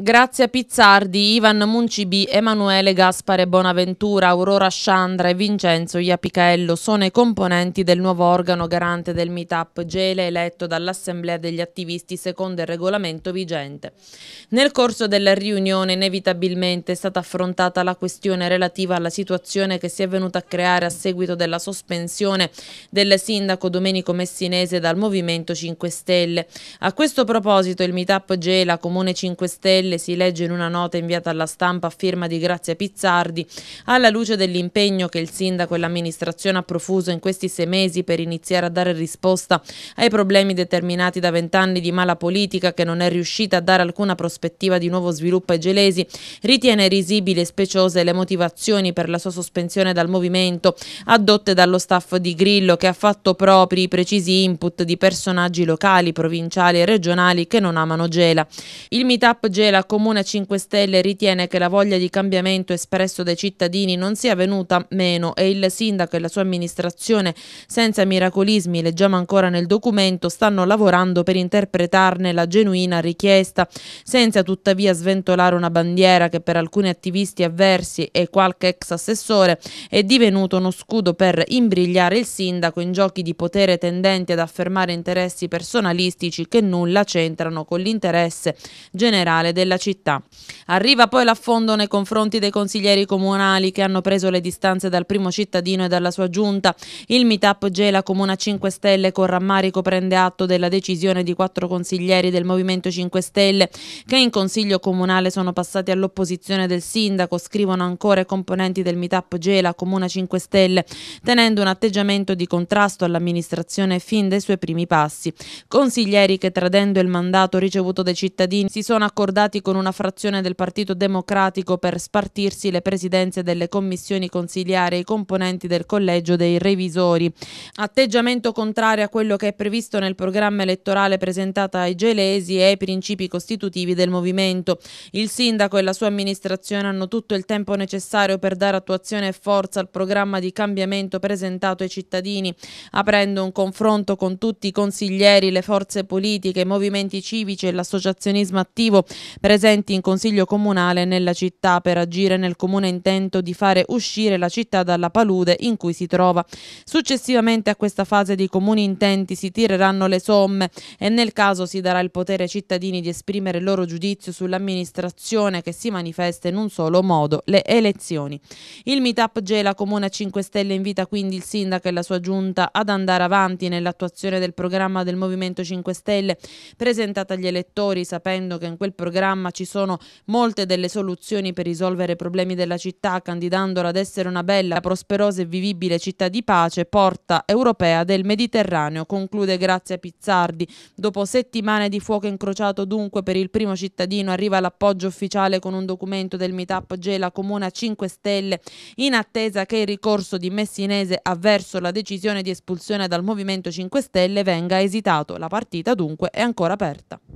Grazie a Pizzardi, Ivan Muncibi, Emanuele Gaspare Bonaventura, Aurora Sciandra e Vincenzo Iapicaello sono i componenti del nuovo organo garante del Meetup Gele eletto dall'Assemblea degli attivisti secondo il regolamento vigente. Nel corso della riunione inevitabilmente è stata affrontata la questione relativa alla situazione che si è venuta a creare a seguito della sospensione del sindaco Domenico Messinese dal Movimento 5 Stelle. A questo proposito il Meetup Gela Comune 5 Stelle Stelle si legge in una nota inviata alla stampa a firma di Grazia Pizzardi, alla luce dell'impegno che il sindaco e l'amministrazione ha profuso in questi sei mesi per iniziare a dare risposta ai problemi determinati da vent'anni di mala politica che non è riuscita a dare alcuna prospettiva di nuovo sviluppo ai gelesi, ritiene risibili e speciose le motivazioni per la sua sospensione dal movimento adotte dallo staff di Grillo che ha fatto propri i precisi input di personaggi locali, provinciali e regionali che non amano Gela. Il meetup Gela la Comune 5 Stelle ritiene che la voglia di cambiamento espresso dai cittadini non sia venuta meno e il sindaco e la sua amministrazione, senza miracolismi, leggiamo ancora nel documento, stanno lavorando per interpretarne la genuina richiesta, senza tuttavia sventolare una bandiera che per alcuni attivisti avversi e qualche ex assessore è divenuto uno scudo per imbrigliare il sindaco in giochi di potere tendenti ad affermare interessi personalistici che nulla c'entrano con l'interesse generale della della città. Arriva poi l'affondo nei confronti dei consiglieri comunali che hanno preso le distanze dal primo cittadino e dalla sua giunta. Il meetup Gela Comuna 5 Stelle con rammarico prende atto della decisione di quattro consiglieri del Movimento 5 Stelle che in consiglio comunale sono passati all'opposizione del sindaco, scrivono ancora i componenti del meetup Gela Comuna 5 Stelle, tenendo un atteggiamento di contrasto all'amministrazione fin dai suoi primi passi. Consiglieri che tradendo il mandato ricevuto dai cittadini si sono accordati accordi con una frazione del Partito Democratico per spartirsi le presidenze delle commissioni consiliari e i componenti del collegio dei revisori. Atteggiamento contrario a quello che è previsto nel programma elettorale presentato ai gelesi e ai principi costitutivi del movimento. Il sindaco e la sua amministrazione hanno tutto il tempo necessario per dare attuazione e forza al programma di cambiamento presentato ai cittadini, aprendo un confronto con tutti i consiglieri, le forze politiche, i movimenti civici e l'associazionismo attivo presenti in Consiglio Comunale nella città per agire nel comune intento di fare uscire la città dalla palude in cui si trova. Successivamente a questa fase di comuni intenti si tireranno le somme e nel caso si darà il potere ai cittadini di esprimere il loro giudizio sull'amministrazione che si manifesta in un solo modo, le elezioni. Il Meetup Gela Comune 5 Stelle invita quindi il sindaco e la sua giunta ad andare avanti nell'attuazione del programma del Movimento 5 Stelle presentato agli elettori sapendo che in quel programma programma ci sono molte delle soluzioni per risolvere i problemi della città, candidandola ad essere una bella, prosperosa e vivibile città di pace, porta europea del Mediterraneo, conclude Grazia Pizzardi. Dopo settimane di fuoco incrociato dunque per il primo cittadino arriva l'appoggio ufficiale con un documento del Meetup Gela Comune a 5 Stelle in attesa che il ricorso di Messinese avverso la decisione di espulsione dal Movimento 5 Stelle venga esitato. La partita dunque è ancora aperta.